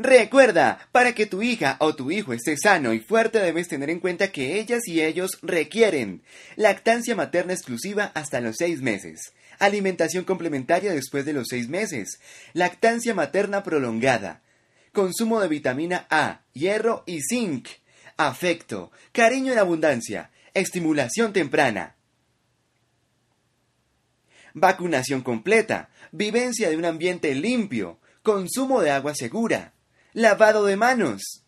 Recuerda, para que tu hija o tu hijo esté sano y fuerte debes tener en cuenta que ellas y ellos requieren lactancia materna exclusiva hasta los seis meses, alimentación complementaria después de los seis meses, lactancia materna prolongada, consumo de vitamina A, hierro y zinc, afecto, cariño en abundancia, estimulación temprana. Vacunación completa, vivencia de un ambiente limpio, consumo de agua segura, lavado de manos,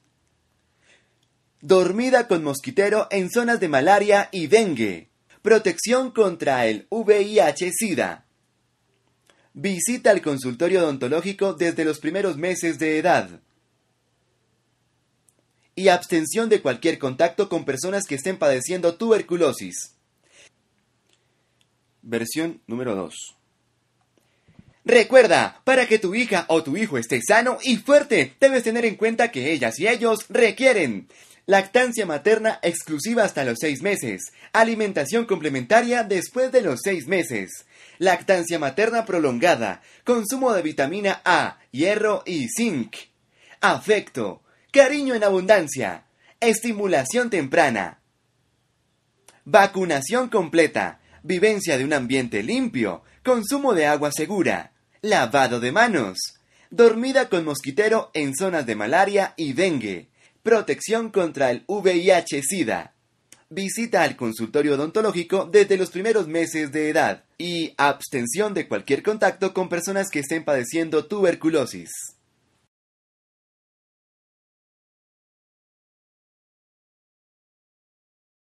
dormida con mosquitero en zonas de malaria y dengue, protección contra el VIH-Sida. Visita el consultorio odontológico desde los primeros meses de edad. Y abstención de cualquier contacto con personas que estén padeciendo tuberculosis. Versión número 2. Recuerda, para que tu hija o tu hijo esté sano y fuerte, debes tener en cuenta que ellas y ellos requieren lactancia materna exclusiva hasta los 6 meses, alimentación complementaria después de los 6 meses, lactancia materna prolongada, consumo de vitamina A, hierro y zinc, afecto, cariño en abundancia, estimulación temprana, vacunación completa, vivencia de un ambiente limpio, consumo de agua segura, lavado de manos, dormida con mosquitero en zonas de malaria y dengue, protección contra el VIH-Sida, visita al consultorio odontológico desde los primeros meses de edad y abstención de cualquier contacto con personas que estén padeciendo tuberculosis.